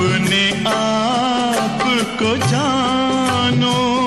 अपने आप को जानो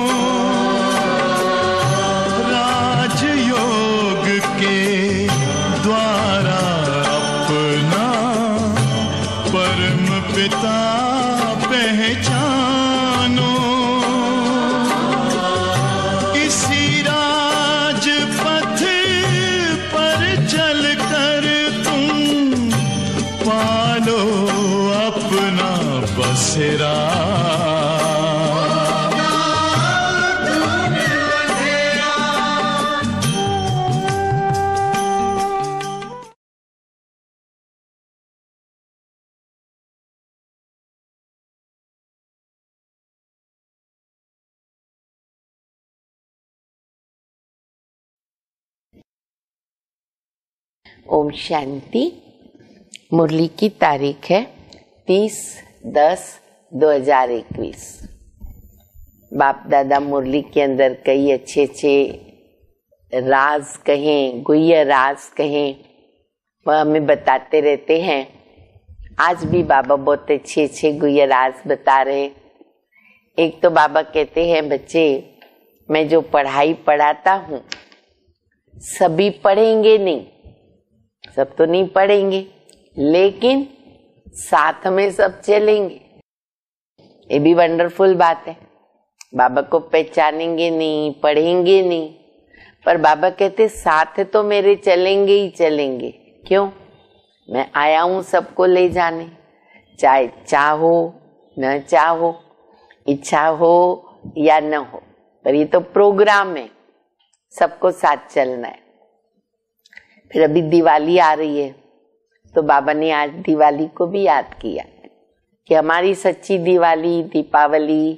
ओम शांति मुरली की तारीख है तीस दस दो हजार इक्कीस बाप दादा मुरली के अंदर कई अच्छे अच्छे राज कहें गुह्य राज कहें वह हमें बताते रहते हैं आज भी बाबा बहुत अच्छे अच्छे गुह्य राज बता रहे एक तो बाबा कहते हैं बच्चे मैं जो पढ़ाई पढ़ाता हूँ सभी पढ़ेंगे नहीं सब तो नहीं पढ़ेंगे लेकिन साथ में सब चलेंगे ये भी वंडरफुल बात है बाबा को पहचानेंगे नहीं पढ़ेंगे नहीं पर बाबा कहते साथ तो मेरे चलेंगे ही चलेंगे क्यों मैं आया हूं सबको ले जाने चाहे चाहो न चाहो इच्छा हो या न हो पर ये तो प्रोग्राम है सबको साथ चलना है फिर अभी दिवाली आ रही है तो बाबा ने आज दिवाली को भी याद किया कि हमारी सच्ची दिवाली दीपावली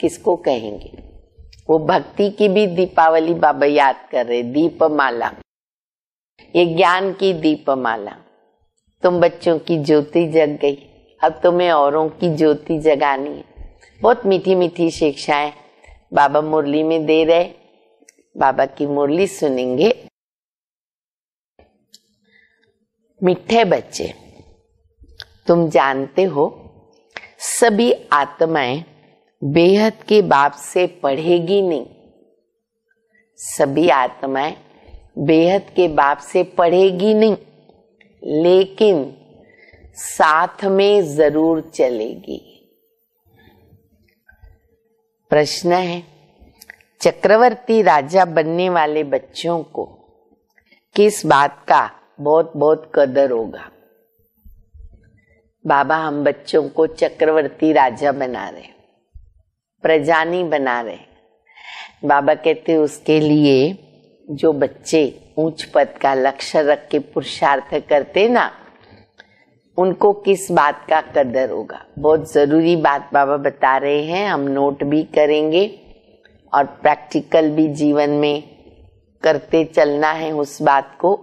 किसको कहेंगे वो भक्ति की भी दीपावली बाबा याद कर रहे दीपमाला ये ज्ञान की दीपमाला तुम बच्चों की ज्योति जग गई अब तुम्हें औरों की ज्योति जगानी है बहुत मीठी मीठी शिक्षाएं बाबा मुरली में दे रहे बाबा की मुरली सुनेंगे मिठे बच्चे तुम जानते हो सभी आत्माएं बेहद के बाप से पढ़ेगी नहीं सभी आत्माएं बेहद के बाप से पढ़ेगी नहीं लेकिन साथ में जरूर चलेगी प्रश्न है चक्रवर्ती राजा बनने वाले बच्चों को किस बात का बहुत बहुत कदर होगा बाबा हम बच्चों को चक्रवर्ती राजा बना रहे प्रजानी बना रहे बाबा कहते उसके लिए जो बच्चे ऊंच पद का लक्ष्य रख के पुरुषार्थ करते ना उनको किस बात का कदर होगा बहुत जरूरी बात बाबा बता रहे हैं हम नोट भी करेंगे और प्रैक्टिकल भी जीवन में करते चलना है उस बात को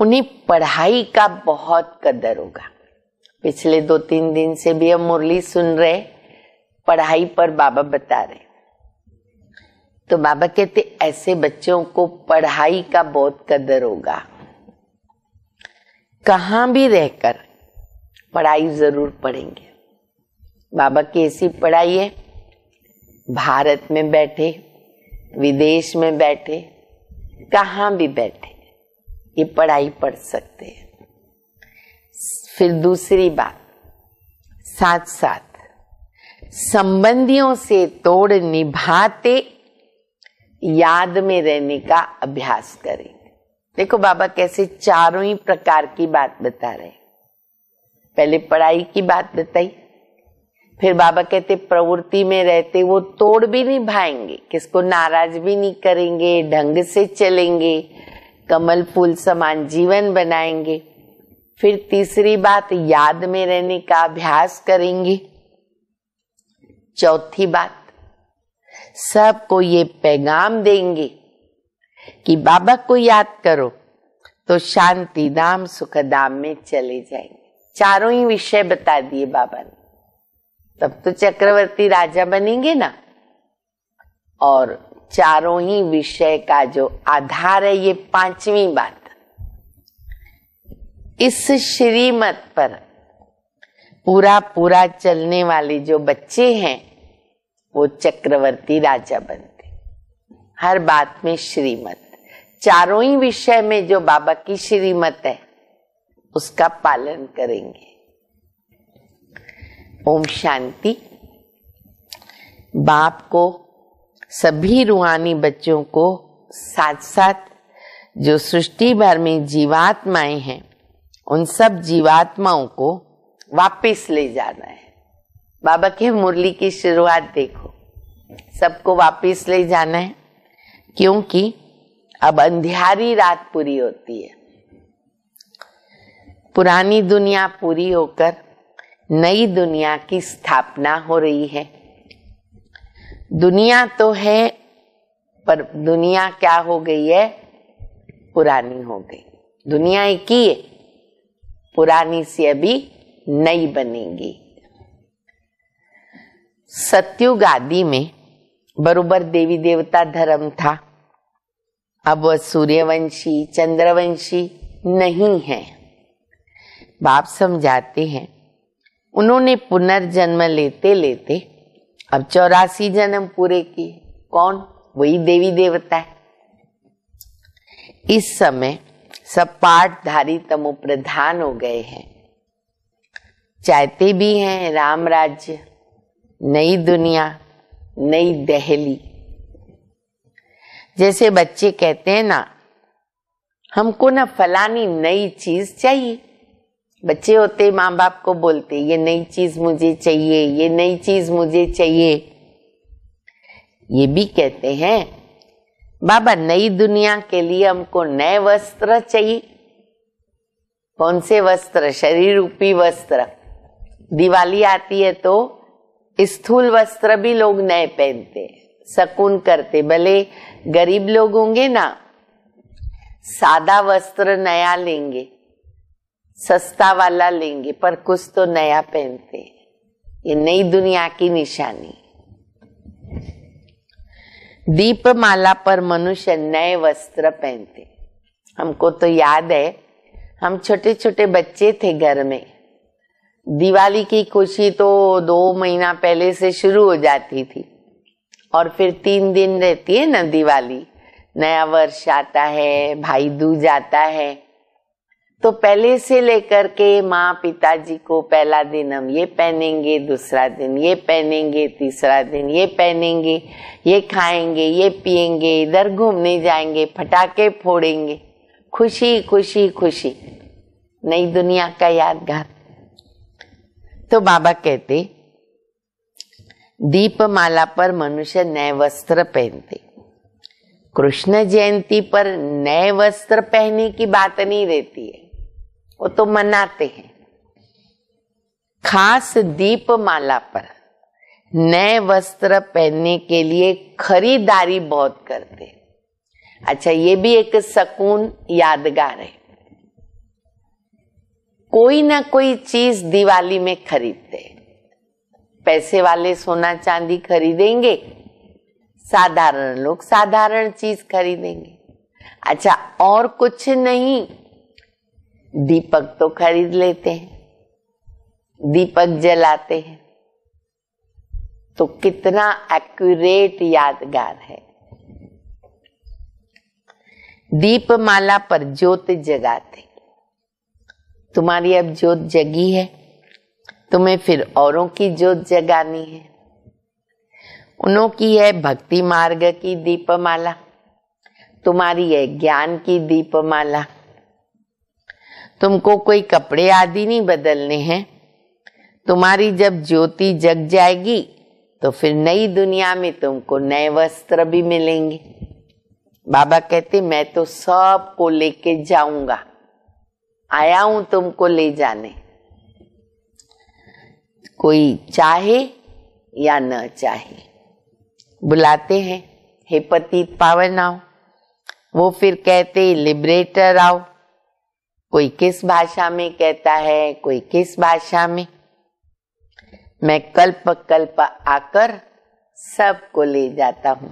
उन्हें पढ़ाई का बहुत कदर होगा पिछले दो तीन दिन से भी हम मुरली सुन रहे पढ़ाई पर बाबा बता रहे तो बाबा कहते ऐसे बच्चों को पढ़ाई का बहुत कदर होगा कहा भी रहकर पढ़ाई जरूर पढ़ेंगे बाबा की ऐसी पढ़ाई है भारत में बैठे विदेश में बैठे कहा भी बैठे ये पढ़ाई पढ़ सकते हैं फिर दूसरी बात साथ साथ संबंधियों से तोड़ निभाते याद में रहने का अभ्यास करें देखो बाबा कैसे चारों ही प्रकार की बात बता रहे पहले पढ़ाई की बात बताई फिर बाबा कहते प्रवृत्ति में रहते वो तोड़ भी निभाएंगे किसको नाराज भी नहीं करेंगे ढंग से चलेंगे कमल फूल समान जीवन बनाएंगे फिर तीसरी बात याद में रहने का अभ्यास करेंगे चौथी बात सबको ये पैगाम देंगे कि बाबा को याद करो तो शांति धाम सुख धाम में चले जाएंगे चारों ही विषय बता दिए बाबा ने तब तो चक्रवर्ती राजा बनेंगे ना और चारों ही विषय का जो आधार है ये पांचवी बात इस श्रीमत पर पूरा पूरा चलने वाले जो बच्चे हैं वो चक्रवर्ती राजा बनते हर बात में श्रीमत चारों ही विषय में जो बाबा की श्रीमत है उसका पालन करेंगे ओम शांति बाप को सभी रूहानी बच्चों को साथ साथ जो सृष्टि भर में जीवात्माएं हैं उन सब जीवात्माओं को वापस ले जाना है बाबा के मुरली की शुरुआत देखो सबको वापस ले जाना है क्योंकि अब अंधियारी रात पूरी होती है पुरानी दुनिया पूरी होकर नई दुनिया की स्थापना हो रही है दुनिया तो है पर दुनिया क्या हो गई है पुरानी हो गई दुनिया एक ही है पुरानी से अभी नई बनेगी सत्युग आदि में बरोबर देवी देवता धर्म था अब वह सूर्यवंशी चंद्रवंशी नहीं है बाप समझाते हैं उन्होंने पुनर्जन्म लेते लेते अब चौरासी जन्म पूरे की कौन वही देवी देवता है इस समय सब पाठधारी तमो प्रधान हो गए हैं चाहते भी हैं राम राज्य नई दुनिया नई दहली जैसे बच्चे कहते हैं ना हमको ना फलानी नई चीज चाहिए बच्चे होते माँ बाप को बोलते ये नई चीज मुझे चाहिए ये नई चीज मुझे चाहिए ये भी कहते हैं बाबा नई दुनिया के लिए हमको नए वस्त्र चाहिए कौन से वस्त्र शरीर रूपी वस्त्र दिवाली आती है तो स्थूल वस्त्र भी लोग नए पहनते सकून करते भले गरीब लोग होंगे ना सादा वस्त्र नया लेंगे सस्ता वाला लेंगे पर कुछ तो नया पहनते ये नई दुनिया की निशानी दीपमाला पर मनुष्य नए वस्त्र पहनते हमको तो याद है हम छोटे छोटे बच्चे थे घर में दिवाली की खुशी तो दो महीना पहले से शुरू हो जाती थी और फिर तीन दिन रहती है ना दिवाली नया वर्ष आता है भाई दूज आता है तो पहले से लेकर के माँ पिताजी को पहला दिन हम ये पहनेंगे दूसरा दिन ये पहनेंगे तीसरा दिन ये पहनेंगे ये खाएंगे ये पिएंगे इधर घूमने जाएंगे फटाके फोड़ेंगे खुशी खुशी खुशी नई दुनिया का यादगार तो बाबा कहते दीप माला पर मनुष्य नए वस्त्र पहनते कृष्ण जयंती पर नए वस्त्र पहनने की बात नहीं रहती है वो तो मनाते हैं खास दीप माला पर नए वस्त्र पहनने के लिए खरीदारी बहुत करते हैं अच्छा ये भी एक सकून यादगार है कोई ना कोई चीज दिवाली में खरीदते पैसे वाले सोना चांदी खरीदेंगे साधारण लोग साधारण चीज खरीदेंगे अच्छा और कुछ नहीं दीपक तो खरीद लेते हैं दीपक जलाते हैं तो कितना एक्यूरेट यादगार है दीपमाला पर ज्योत जगाते तुम्हारी अब ज्योत जगी है तुम्हें फिर औरों की ज्योत जगानी है उन्हों की है भक्ति मार्ग की दीपमाला तुम्हारी है ज्ञान की दीपमाला तुमको कोई कपड़े आदि नहीं बदलने हैं तुम्हारी जब ज्योति जग जाएगी तो फिर नई दुनिया में तुमको नए वस्त्र भी मिलेंगे बाबा कहते मैं तो सबको लेके जाऊंगा आया हूं तुमको ले जाने कोई चाहे या न चाहे बुलाते हैं हे पतित पावन आओ वो फिर कहते लिबरेटर आओ कोई किस भाषा में कहता है कोई किस भाषा में मैं कल्प कल्प आकर सबको ले जाता हूं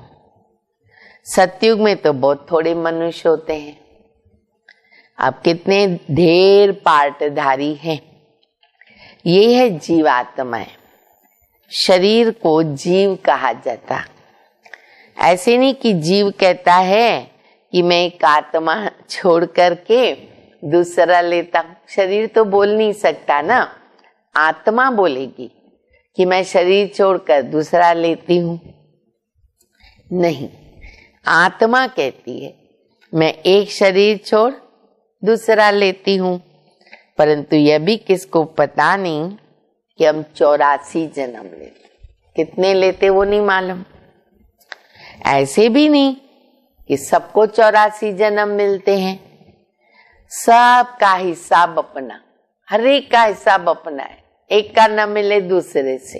सतयुग में तो बहुत थोड़े मनुष्य होते हैं आप कितने ढेर पाटधारी हैं ये है जीवात्माएं शरीर को जीव कहा जाता ऐसे नहीं कि जीव कहता है कि मैं एक आत्मा छोड़ करके दूसरा लेता हूं शरीर तो बोल नहीं सकता ना आत्मा बोलेगी कि मैं शरीर छोड़कर दूसरा लेती हूं नहीं आत्मा कहती है मैं एक शरीर छोड़ दूसरा लेती हूं परंतु यह भी किसको पता नहीं कि हम चौरासी जन्म लेते कितने लेते वो नहीं मालूम ऐसे भी नहीं कि सबको चौरासी जन्म मिलते हैं सब का हिसाब अपना हर एक का हिसाब अपना है एक का न मिले दूसरे से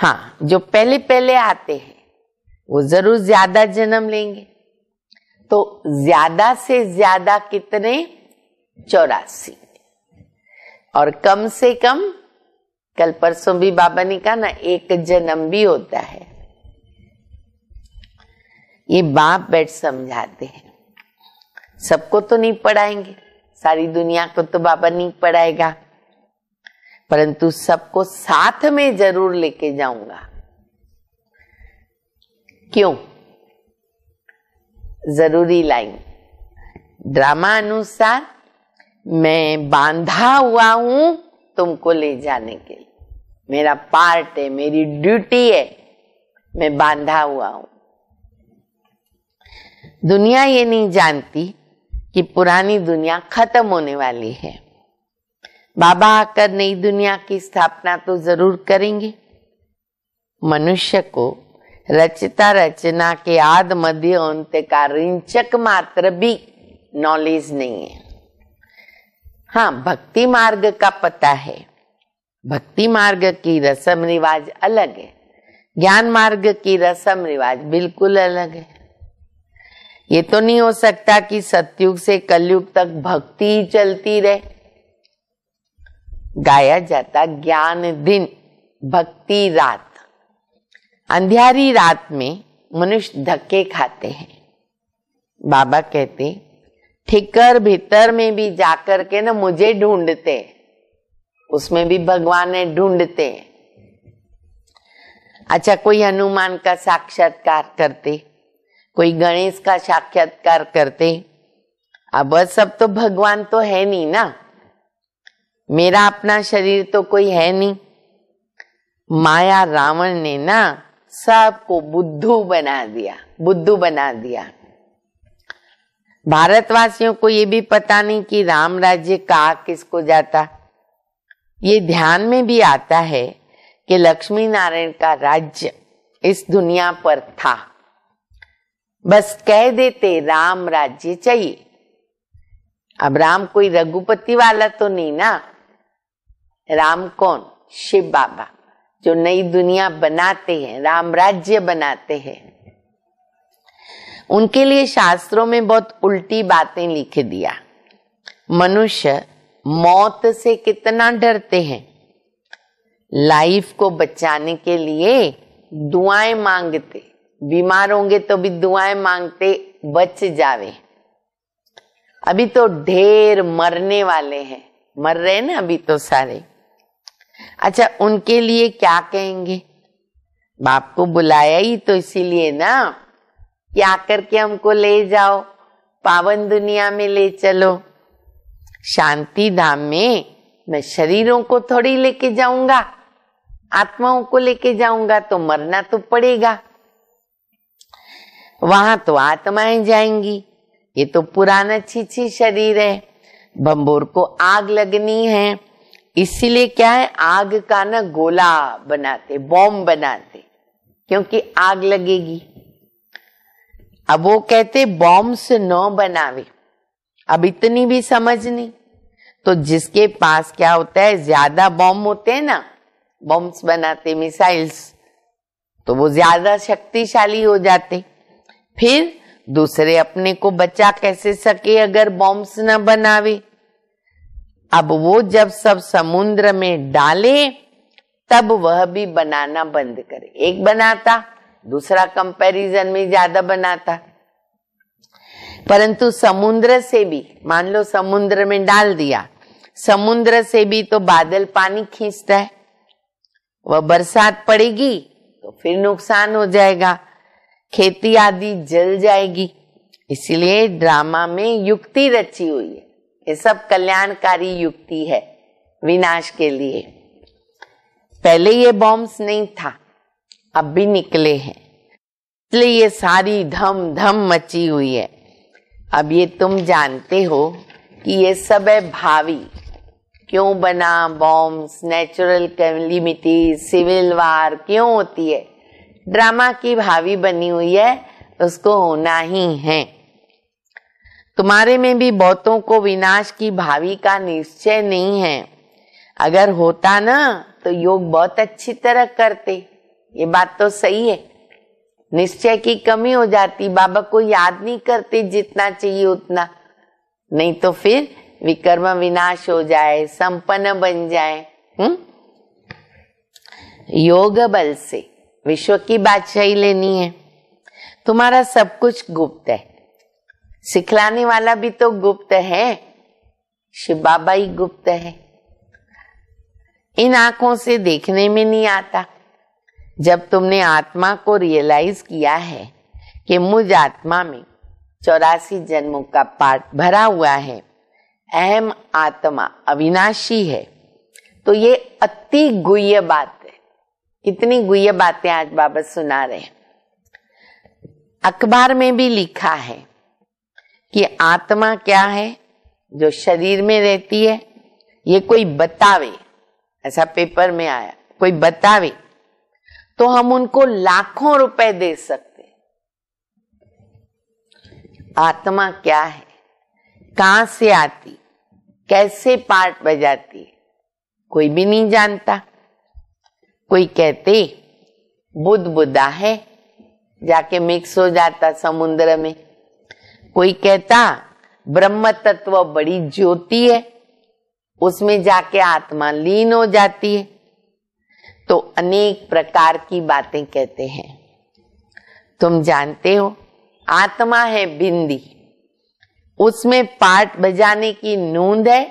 हाँ जो पहले पहले आते हैं वो जरूर ज्यादा जन्म लेंगे तो ज्यादा से ज्यादा कितने चौरासी और कम से कम कल परसों भी बाबा ने कहा ना एक जन्म भी होता है ये बाप बैठ समझाते हैं सबको तो नहीं पढ़ाएंगे सारी दुनिया को तो बाबा नहीं पढ़ाएगा परंतु सबको साथ में जरूर लेके जाऊंगा क्यों जरूरी लाइन ड्रामा अनुसार मैं बांधा हुआ हूं तुमको ले जाने के लिए मेरा पार्ट है मेरी ड्यूटी है मैं बांधा हुआ हूं दुनिया ये नहीं जानती कि पुरानी दुनिया खत्म होने वाली है बाबा आकर नई दुनिया की स्थापना तो जरूर करेंगे मनुष्य को रचता रचना के आद मध्य अंत का रिंचक मात्र भी नॉलेज नहीं है हाँ भक्ति मार्ग का पता है भक्ति मार्ग की रसम रिवाज अलग है ज्ञान मार्ग की रसम रिवाज बिल्कुल अलग है ये तो नहीं हो सकता कि सत्युग से कलयुग तक भक्ति ही चलती रहे गाया जाता ज्ञान दिन भक्ति रात अंधेरी रात में मनुष्य धक्के खाते हैं बाबा कहते ठिकर भीतर में भी जाकर के ना मुझे ढूंढते उसमें भी भगवान है ढूंढते अच्छा कोई हनुमान का साक्षात्कार करते कोई गणेश का साक्षात्कार करते अब सब तो भगवान तो है नहीं ना मेरा अपना शरीर तो कोई है नहीं माया रावण ने ना सबको बुद्धू बना दिया बुद्धू बना दिया भारतवासियों को ये भी पता नहीं कि राम राज्य कहा किसको जाता ये ध्यान में भी आता है कि लक्ष्मी नारायण का राज्य इस दुनिया पर था बस कह देते राम राज्य चाहिए अब राम कोई रघुपति वाला तो नहीं ना राम कौन शिव बाबा जो नई दुनिया बनाते हैं राम राज्य बनाते हैं उनके लिए शास्त्रों में बहुत उल्टी बातें लिख दिया मनुष्य मौत से कितना डरते हैं लाइफ को बचाने के लिए दुआएं मांगते बीमार होंगे तो भी दुआएं मांगते बच जावे अभी तो ढेर मरने वाले हैं मर रहे ना अभी तो सारे अच्छा उनके लिए क्या कहेंगे बाप को बुलाया ही तो इसीलिए ना क्या करके हमको ले जाओ पावन दुनिया में ले चलो शांति धाम में मैं शरीरों को थोड़ी लेके जाऊंगा आत्माओं को लेके जाऊंगा तो मरना तो पड़ेगा वहां तो आत्माएं जाएंगी ये तो पुराना छीछी शरीर है भंबोर को आग लगनी है इसीलिए क्या है आग का ना गोला बनाते बॉम्ब बनाते क्योंकि आग लगेगी अब वो कहते से न बनावे अब इतनी भी समझ नहीं तो जिसके पास क्या होता है ज्यादा बॉम्ब होते हैं ना बॉम्ब्स बनाते मिसाइल्स तो वो ज्यादा शक्तिशाली हो जाते फिर दूसरे अपने को बचा कैसे सके अगर बॉम्ब्स न बनावे अब वो जब सब समुद्र में डाले तब वह भी बनाना बंद करे एक बनाता दूसरा कंपैरिजन में ज्यादा बनाता परंतु समुद्र से भी मान लो समुद्र में डाल दिया समुद्र से भी तो बादल पानी खींचता है वह बरसात पड़ेगी तो फिर नुकसान हो जाएगा खेती आदि जल जाएगी इसलिए ड्रामा में युक्ति रची हुई है ये सब कल्याणकारी युक्ति है विनाश के लिए पहले ये बॉम्ब्स नहीं था अब भी निकले हैं इसलिए ये सारी धम धम मची हुई है अब ये तुम जानते हो कि ये सब है भावी क्यों बना bombs natural calamity civil war क्यों होती है ड्रामा की भावी बनी हुई है उसको होना ही है तुम्हारे में भी बहुतों को विनाश की भावी का निश्चय नहीं है अगर होता ना तो योग बहुत अच्छी तरह करते ये बात तो सही है निश्चय की कमी हो जाती बाबा को याद नहीं करते जितना चाहिए उतना नहीं तो फिर विकर्म विनाश हो जाए संपन्न बन जाए हम्म योग बल से विश्व की बादशाही लेनी है तुम्हारा सब कुछ गुप्त है सिखलाने वाला भी तो गुप्त है शिव बाबा ही गुप्त है इन आंखों से देखने में नहीं आता जब तुमने आत्मा को रियलाइज किया है कि मुझ आत्मा में चौरासी जन्मों का पाठ भरा हुआ है अहम आत्मा अविनाशी है तो ये अति गुह्य बात इतनी गुय बातें आज बाबा सुना रहे हैं अखबार में भी लिखा है कि आत्मा क्या है जो शरीर में रहती है ये कोई बतावे ऐसा पेपर में आया कोई बतावे तो हम उनको लाखों रुपए दे सकते आत्मा क्या है कहां से आती कैसे पार्ट बजाती कोई भी नहीं जानता कोई कहते बुद्ध बुद्धा है जाके मिक्स हो जाता समुद्र में कोई कहता ब्रह्म तत्व बड़ी ज्योति है उसमें जाके आत्मा लीन हो जाती है तो अनेक प्रकार की बातें कहते हैं तुम जानते हो आत्मा है बिंदी उसमें पार्ट बजाने की नूंद है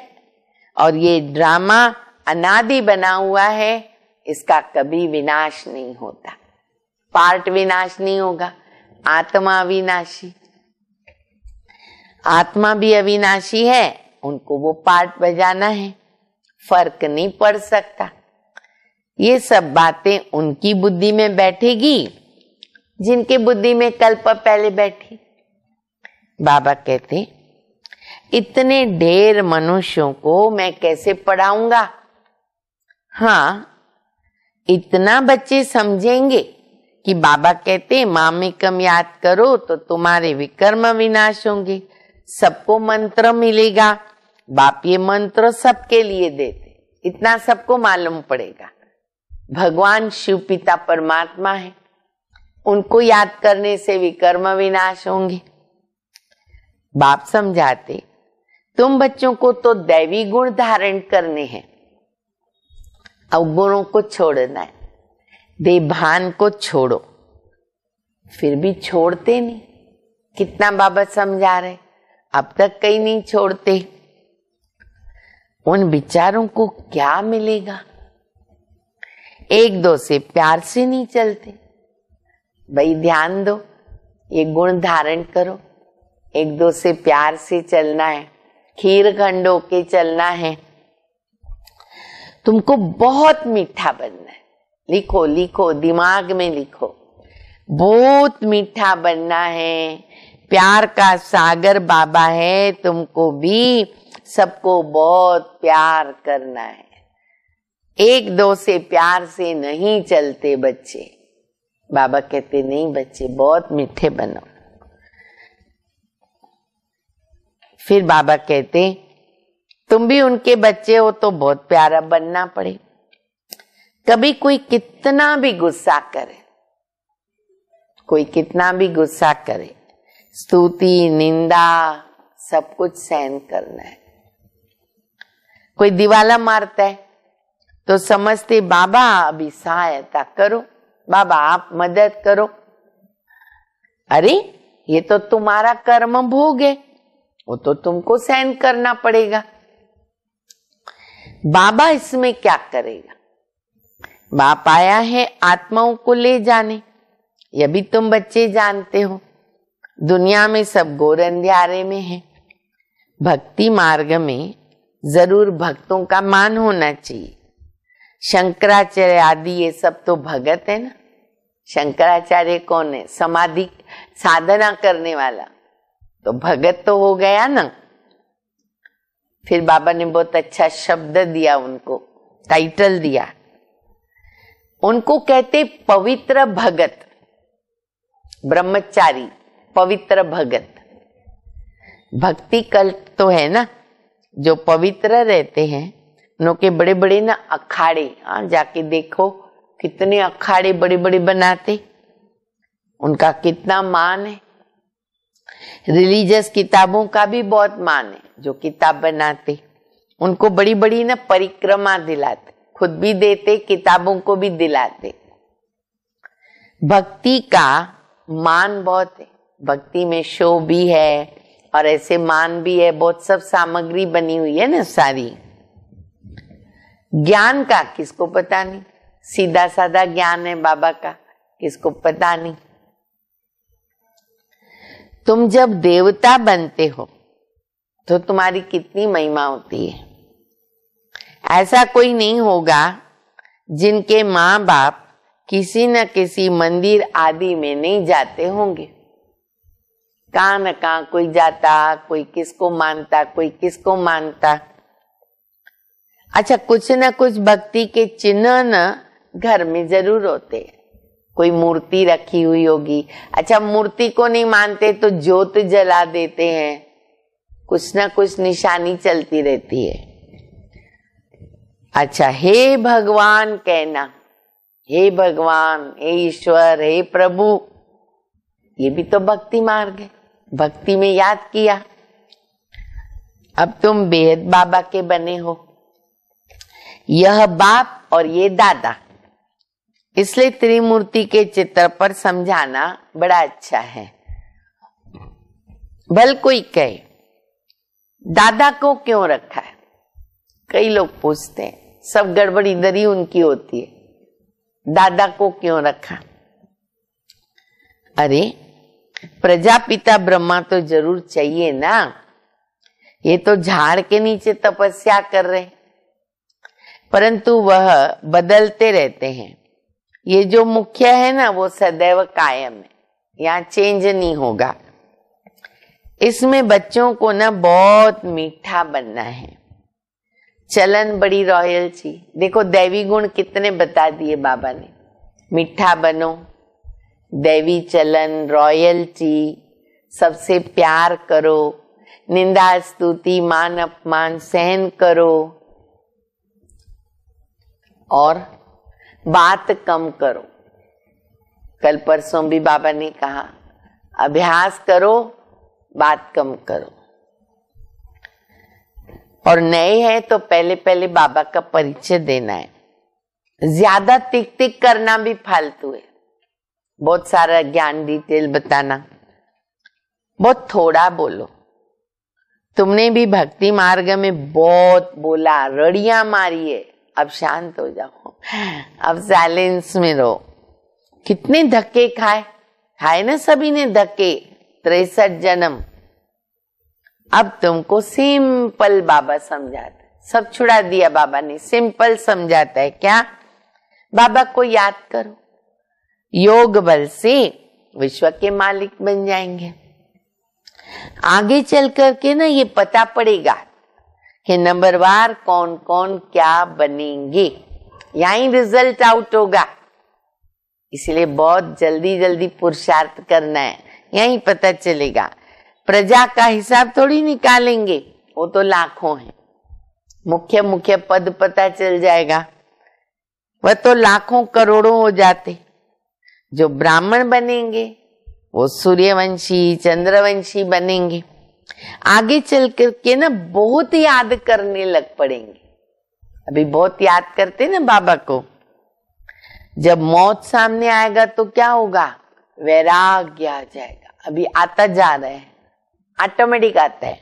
और ये ड्रामा अनादि बना हुआ है इसका कभी विनाश नहीं होता पार्ट विनाश नहीं होगा आत्मा अविनाशी आत्मा भी अविनाशी है उनको वो पार्ट बजाना है फर्क नहीं पड़ सकता ये सब बातें उनकी बुद्धि में बैठेगी जिनके बुद्धि में कल्प पहले बैठी बाबा कहते इतने ढेर मनुष्यों को मैं कैसे पढ़ाऊंगा हाँ इतना बच्चे समझेंगे कि बाबा कहते कम याद करो तो तुम्हारे विकर्म विनाश होंगे सबको मंत्र मिलेगा बाप ये मंत्र सबके लिए देते इतना सबको मालूम पड़ेगा भगवान शिव पिता परमात्मा है उनको याद करने से विकर्म विनाश होंगे बाप समझाते तुम बच्चों को तो दैवी गुण धारण करने हैं अवगुणों को छोड़ना है बेभान को छोड़ो फिर भी छोड़ते नहीं कितना बाबा समझा रहे अब तक कहीं नहीं छोड़ते उन विचारों को क्या मिलेगा एक दो से प्यार से नहीं चलते भाई ध्यान दो ये गुण धारण करो एक दो से प्यार से चलना है खीर खंडो के चलना है तुमको बहुत मीठा बनना है लिखो लिखो दिमाग में लिखो बहुत मीठा बनना है प्यार का सागर बाबा है तुमको भी सबको बहुत प्यार करना है एक दो से प्यार से नहीं चलते बच्चे बाबा कहते नहीं बच्चे बहुत मीठे बनो फिर बाबा कहते तुम भी उनके बच्चे हो तो बहुत प्यारा बनना पड़े कभी कोई कितना भी गुस्सा करे कोई कितना भी गुस्सा करे स्तुति निंदा सब कुछ सहन करना है कोई दिवाला मारता है तो समझते बाबा अभी सहायता करो बाबा आप मदद करो अरे ये तो तुम्हारा कर्म भोग है वो तो तुमको सहन करना पड़ेगा बाबा इसमें क्या करेगा बाप आया है आत्माओं को ले जाने ये भी तुम बच्चे जानते हो दुनिया में सब गोर अंधियारे में है भक्ति मार्ग में जरूर भक्तों का मान होना चाहिए शंकराचार्य आदि ये सब तो भगत है ना शंकराचार्य कौन है समाधि साधना करने वाला तो भगत तो हो गया ना फिर बाबा ने बहुत अच्छा शब्द दिया उनको टाइटल दिया उनको कहते पवित्र भगत ब्रह्मचारी पवित्र भगत भक्ति कल्प तो है ना जो पवित्र रहते हैं उनके बड़े बड़े ना अखाड़े हाँ जाके देखो कितने अखाड़े बड़े बड़े बनाते उनका कितना मान है रिलीजियस किताबों का भी बहुत मान है जो किताब बनाते उनको बड़ी बड़ी ना परिक्रमा दिलाते खुद भी देते किताबों को भी दिलाते भक्ति का मान बहुत है भक्ति में शो भी है और ऐसे मान भी है बहुत सब सामग्री बनी हुई है ना सारी ज्ञान का किसको पता नहीं सीधा साधा ज्ञान है बाबा का किसको पता नहीं तुम जब देवता बनते हो तो तुम्हारी कितनी महिमा होती है ऐसा कोई नहीं होगा जिनके माँ बाप किसी न किसी मंदिर आदि में नहीं जाते होंगे कहा न कहा कोई जाता कोई किसको मानता कोई किसको मानता अच्छा कुछ न कुछ भक्ति के चिन्ह न घर में जरूर होते हैं कोई मूर्ति रखी हुई होगी अच्छा मूर्ति को नहीं मानते तो ज्योत जला देते हैं कुछ ना कुछ निशानी चलती रहती है अच्छा हे भगवान कहना हे भगवान हे ईश्वर हे प्रभु ये भी तो भक्ति मार्ग है भक्ति में याद किया अब तुम बेहद बाबा के बने हो यह बाप और ये दादा इसलिए त्रिमूर्ति के चित्र पर समझाना बड़ा अच्छा है भल कोई कहे दादा को क्यों रखा है कई लोग पूछते हैं सब गड़बड़ी इधर ही उनकी होती है दादा को क्यों रखा अरे प्रजापिता ब्रह्मा तो जरूर चाहिए ना ये तो झाड़ के नीचे तपस्या कर रहे परंतु वह बदलते रहते हैं ये जो मुख्य है ना वो सदैव कायम है यहाँ चेंज नहीं होगा इसमें बच्चों को ना बहुत मीठा बनना है चलन बड़ी रॉयल ची देखो दैवी गुण कितने बता दिए बाबा ने मीठा बनो दैवी चलन रॉयल ची सबसे प्यार करो निंदा स्तुति मान अपमान सहन करो और बात कम करो कल परसों भी बाबा ने कहा अभ्यास करो बात कम करो और नए हैं तो पहले पहले बाबा का परिचय देना है ज्यादा तिक तिक करना भी फालतू है बहुत सारा ज्ञान डिटेल बताना बहुत थोड़ा बोलो तुमने भी भक्ति मार्ग में बहुत बोला रड़िया मारी है अब शांत हो जाओ अब साइलेंस में रहो कितने धक्के खाए खाए ना सभी ने धक्के तिरसठ जन्म अब तुमको सिंपल बाबा समझाता सब छुड़ा दिया बाबा ने सिंपल समझाता है क्या बाबा को याद करो योग बल से विश्व के मालिक बन जाएंगे आगे चल करके ना ये पता पड़ेगा कि नंबरवार कौन कौन क्या बनेंगे यहीं रिजल्ट आउट होगा इसलिए बहुत जल्दी जल्दी पुरुषार्थ करना है यही पता चलेगा प्रजा का हिसाब थोड़ी निकालेंगे वो तो लाखों हैं मुख्य मुख्य पद पता चल जाएगा वह तो लाखों करोड़ों हो जाते जो ब्राह्मण बनेंगे वो सूर्यवंशी चंद्रवंशी बनेंगे आगे चल करके ना बहुत याद करने लग पड़ेंगे अभी बहुत याद करते ना बाबा को जब मौत सामने आएगा तो क्या होगा वैराग्य आ जाएगा अभी आता जा रहा है ऑटोमेटिक आता है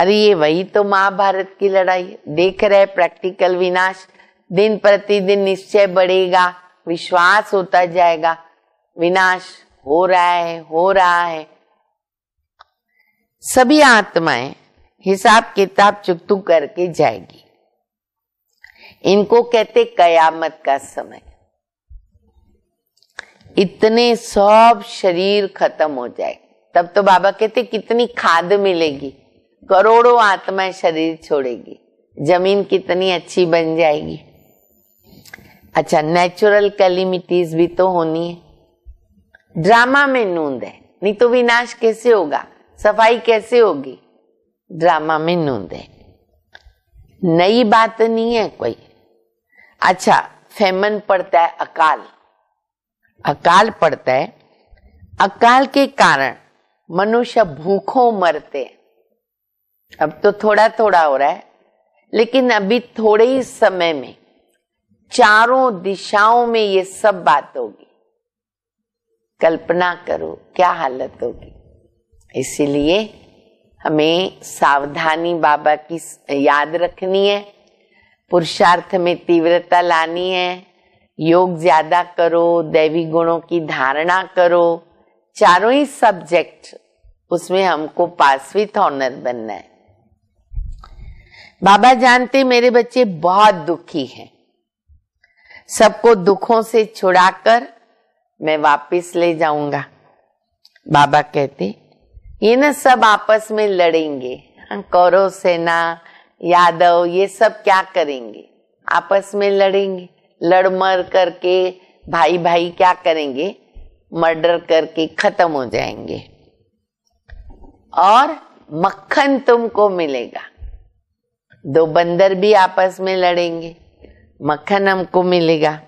अरे ये वही तो महाभारत की लड़ाई देख रहे प्रैक्टिकल विनाश दिन प्रतिदिन निश्चय बढ़ेगा विश्वास होता जाएगा विनाश हो रहा है हो रहा है सभी आत्माएं हिसाब किताब चुकतू करके जाएगी इनको कहते कयामत का समय इतने सब शरीर खत्म हो जाए तब तो बाबा कहते कितनी खाद मिलेगी करोड़ों आत्माएं शरीर छोड़ेगी जमीन कितनी अच्छी बन जाएगी अच्छा नेचुरल कैलिमिटीज भी तो होनी है ड्रामा में नूंद है नहीं तो विनाश कैसे होगा सफाई कैसे होगी ड्रामा में नूंदे नई बात नहीं है कोई अच्छा फेमन पड़ता है अकाल अकाल पड़ता है अकाल के कारण मनुष्य भूखों मरते अब तो थोड़ा थोड़ा हो रहा है लेकिन अभी थोड़े ही समय में चारों दिशाओं में ये सब बात होगी कल्पना करो क्या हालत होगी इसीलिए हमें सावधानी बाबा की याद रखनी है पुरुषार्थ में तीव्रता लानी है योग ज्यादा करो दैवी गुणों की धारणा करो चारों ही सब्जेक्ट उसमें हमको पासवित ऑनर बनना है बाबा जानते मेरे बच्चे बहुत दुखी हैं सबको दुखों से छुड़ाकर मैं वापस ले जाऊंगा बाबा कहते ये ना सब आपस में लड़ेंगे हाँ, कौरव सेना यादव ये सब क्या करेंगे आपस में लड़ेंगे लड़मर करके भाई भाई क्या करेंगे मर्डर करके खत्म हो जाएंगे और मक्खन तुमको मिलेगा दो बंदर भी आपस में लड़ेंगे मक्खन हमको मिलेगा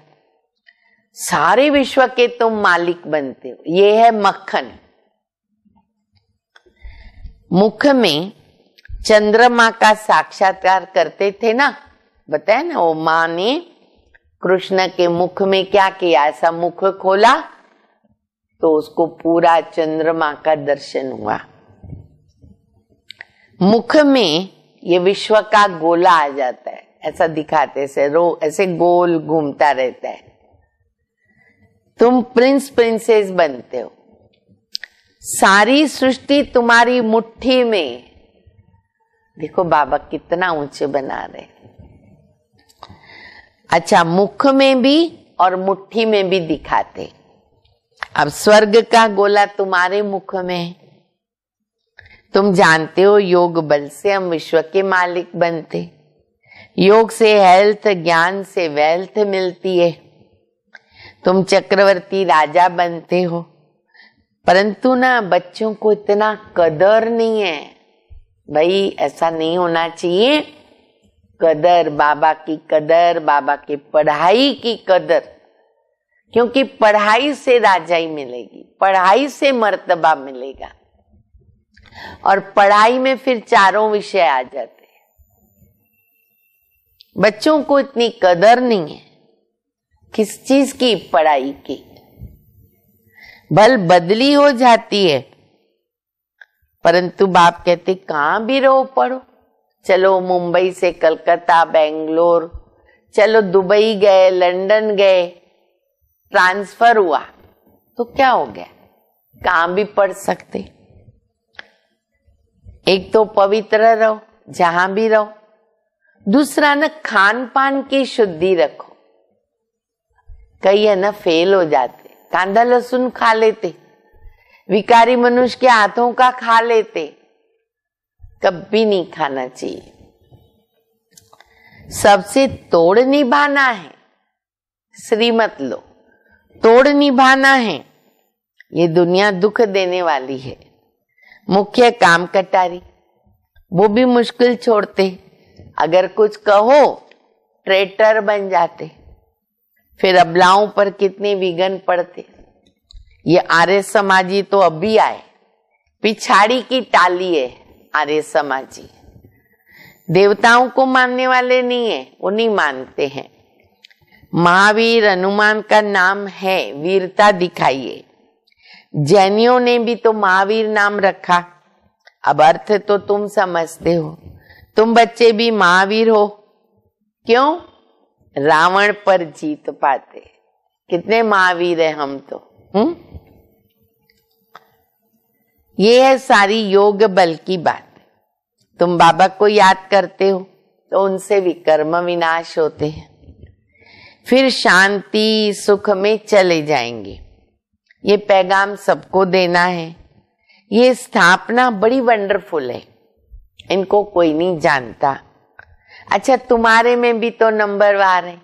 सारे विश्व के तुम मालिक बनते हो ये है मक्खन मुख में चंद्रमा का साक्षात्कार करते थे ना बताया ना वो माँ ने कृष्ण के मुख में क्या किया ऐसा मुख खोला तो उसको पूरा चंद्रमा का दर्शन हुआ मुख में ये विश्व का गोला आ जाता है ऐसा दिखाते से रो ऐसे गोल घूमता रहता है तुम प्रिंस प्रिंसेस बनते हो सारी सृष्टि तुम्हारी मुट्ठी में देखो बाबा कितना ऊंचे बना रहे अच्छा मुख में भी और मुट्ठी में भी दिखाते अब स्वर्ग का गोला तुम्हारे मुख में तुम जानते हो योग बल से हम विश्व के मालिक बनते योग से हेल्थ ज्ञान से वेल्थ मिलती है तुम चक्रवर्ती राजा बनते हो परंतु ना बच्चों को इतना कदर नहीं है भाई ऐसा नहीं होना चाहिए कदर बाबा की कदर बाबा की पढ़ाई की कदर क्योंकि पढ़ाई से राजाई मिलेगी पढ़ाई से मर्तबा मिलेगा और पढ़ाई में फिर चारों विषय आ जाते हैं बच्चों को इतनी कदर नहीं है किस चीज की पढ़ाई की बल बदली हो जाती है परंतु बाप कहते कहां भी रहो पढ़ो चलो मुंबई से कलकत्ता बेंगलोर चलो दुबई गए लंदन गए ट्रांसफर हुआ तो क्या हो गया कहां भी पढ़ सकते एक तो पवित्र रहो जहां भी रहो दूसरा ना खान पान की शुद्धि रखो कई है ना फेल हो जाते कांदा लहसुन खा लेते विकारी मनुष्य के हाथों का खा लेते कभी नहीं खाना चाहिए सबसे तोड़ निभाना है श्रीमत लो तोड़ निभाना है ये दुनिया दुख देने वाली है मुख्य काम कटारी वो भी मुश्किल छोड़ते अगर कुछ कहो ट्रेटर बन जाते फिर अबलाओं पर कितने विघन पड़ते ये आर्य समाजी तो अभी आए पिछाड़ी की टाली है आर्य समाजी देवताओं को मानने वाले नहीं है वो नहीं मानते हैं महावीर हनुमान का नाम है वीरता दिखाइए जैनियों ने भी तो महावीर नाम रखा अब अर्थ तो तुम समझते हो तुम बच्चे भी महावीर हो क्यों रावण पर जीत पाते कितने महावीर है हम तो हम्म ये है सारी योग बल की बात तुम बाबा को याद करते हो तो उनसे भी कर्म विनाश होते हैं फिर शांति सुख में चले जाएंगे ये पैगाम सबको देना है ये स्थापना बड़ी वंडरफुल है इनको कोई नहीं जानता अच्छा तुम्हारे में भी तो नंबरवार है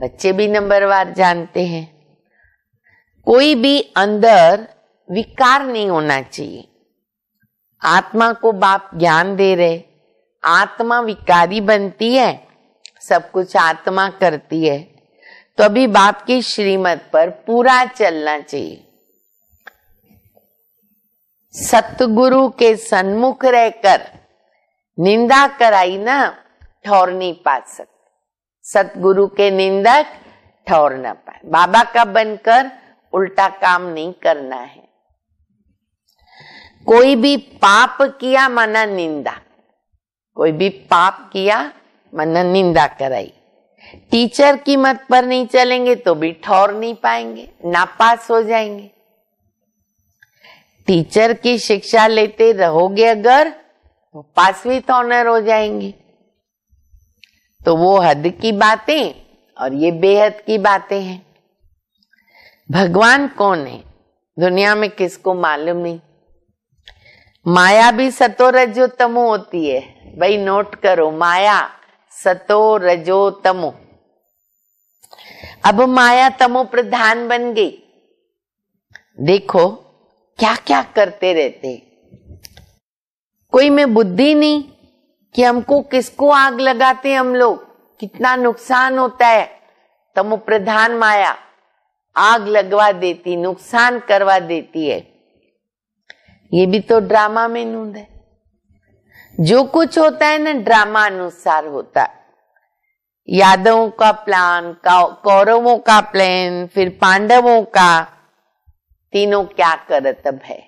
बच्चे भी नंबरवार जानते हैं कोई भी अंदर विकार नहीं होना चाहिए आत्मा को बाप ज्ञान दे रहे आत्मा विकारी बनती है सब कुछ आत्मा करती है तो अभी बाप की श्रीमत पर पूरा चलना चाहिए सतगुरु के सन्मुख रहकर निंदा कराई ना ठौर नहीं पा सकते सतगुरु के निंदक ठौर ना पाए बाबा का बनकर उल्टा काम नहीं करना है कोई भी पाप किया माना निंदा कोई भी पाप किया माना निंदा कराई टीचर की मत पर नहीं चलेंगे तो भी ठौर नहीं पाएंगे नापास हो जाएंगे टीचर की शिक्षा लेते रहोगे अगर तो पास तो ऑनर हो जाएंगे तो वो हद की बातें और ये बेहद की बातें हैं भगवान कौन है दुनिया में किसको मालूम नहीं माया भी सतो रजो तमो होती है भाई नोट करो माया सतो रजो तमो अब माया तमो प्रधान बन गई देखो क्या क्या करते रहते कोई में बुद्धि नहीं कि हमको किसको आग लगाते हम लोग कितना नुकसान होता है तमो प्रधान माया आग लगवा देती नुकसान करवा देती है ये भी तो ड्रामा में नूंद है जो कुछ होता है ना ड्रामा अनुसार होता है यादवों का प्लान कौरवों का प्लान फिर पांडवों का तीनों क्या करतब है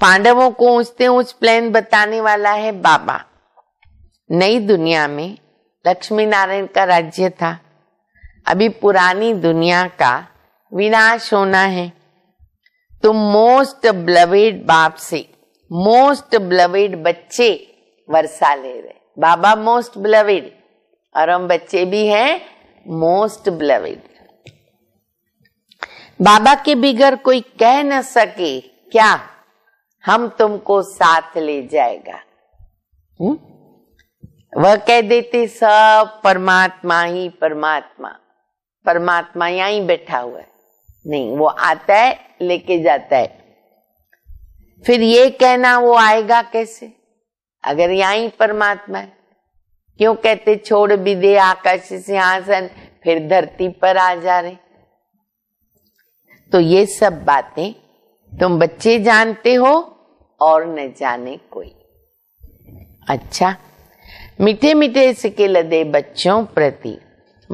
पांडवों को ऊंचते ऊंच प्लान बताने वाला है बाबा नई दुनिया में लक्ष्मी नारायण का राज्य था अभी पुरानी दुनिया का विनाश होना है तो मोस्ट ब्लवेड बाप से मोस्ट ब्लवेड बच्चे वर्षा ले रहे बाबा मोस्ट ब्लवेड और हम बच्चे भी हैं मोस्ट ब्लवेड बाबा के बिगर कोई कह न सके क्या हम तुमको साथ ले जाएगा हुँ? वह कह देते सब परमात्मा ही परमात्मा परमात्मा ही बैठा हुआ है नहीं वो आता है लेके जाता है फिर ये कहना वो आएगा कैसे अगर ही परमात्मा है क्यों कहते छोड़ भी दे आकाश सिंहासन फिर धरती पर आ जा रहे तो ये सब बातें तुम बच्चे जानते हो और न जाने कोई अच्छा मीठे मीठे सिके लदे बच्चों प्रति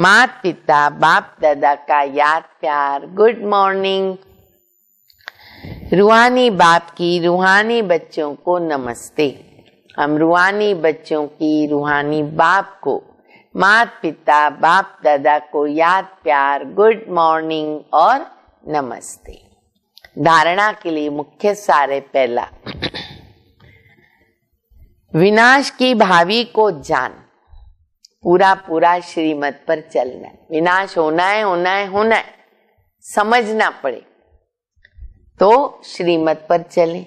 मात पिता बाप दादा का याद प्यार गुड मॉर्निंग रूहानी बाप की रूहानी बच्चों को नमस्ते हम रूहानी बच्चों की रूहानी बाप को मात पिता बाप दादा को याद प्यार गुड मॉर्निंग और नमस्ते धारणा के लिए मुख्य सारे पहला विनाश की भावी को जान पूरा पूरा श्रीमत पर चलना है विनाश होना है होना है होना है समझना पड़े तो श्रीमत पर चले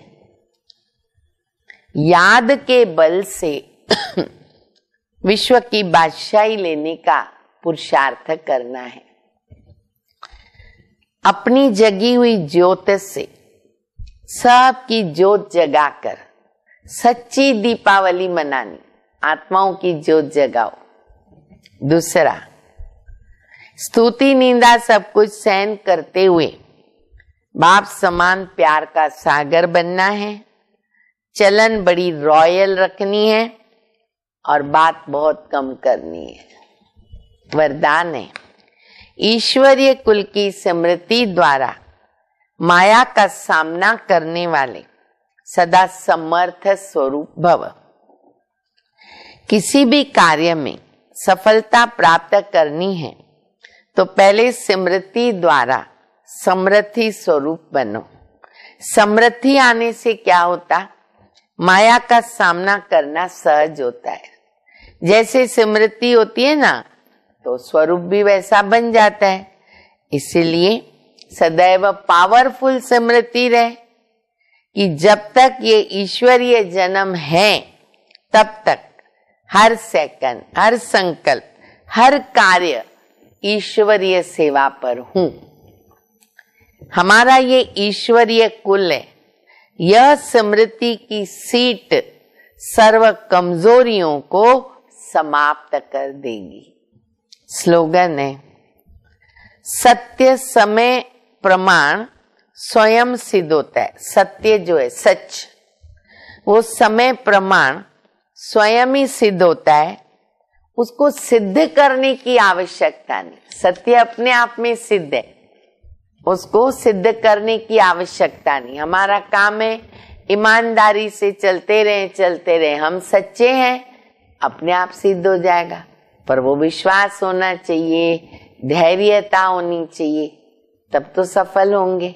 याद के बल से विश्व की बादशाही लेने का पुरुषार्थ करना है अपनी जगी हुई ज्योत से सबकी जोत जगाकर सच्ची दीपावली मनानी आत्माओं की जोत जगाओ दूसरा स्तुति निंदा सब कुछ सहन करते हुए बाप समान प्यार का सागर बनना है चलन बड़ी रॉयल रखनी है और बात बहुत कम करनी है वरदान है ईश्वरीय कुल की स्मृति द्वारा माया का सामना करने वाले सदा समर्थ स्वरूप भव किसी भी कार्य में सफलता प्राप्त करनी है तो पहले स्मृति द्वारा समृद्धि स्वरूप बनो समृद्धि आने से क्या होता माया का सामना करना सहज होता है जैसे स्मृति होती है ना तो स्वरूप भी वैसा बन जाता है इसीलिए सदैव पावरफुल स्मृति रहे कि जब तक ये ईश्वरीय जन्म है तब तक हर सेकंड हर संकल्प हर कार्य ईश्वरीय सेवा पर हूं हमारा ये ईश्वरीय कुल है यह स्मृति की सीट सर्व कमजोरियों को समाप्त कर देगी स्लोगन है सत्य समय प्रमाण स्वयं सिद्ध होता है सत्य जो है सच वो समय प्रमाण स्वयं ही सिद्ध होता है उसको सिद्ध करने की आवश्यकता नहीं सत्य अपने आप में सिद्ध है उसको सिद्ध करने की आवश्यकता नहीं हमारा काम है ईमानदारी से चलते रहे चलते रहे हम सच्चे हैं अपने आप सिद्ध हो जाएगा पर वो विश्वास होना चाहिए धैर्यता होनी चाहिए तब तो सफल होंगे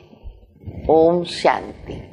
ओम शांति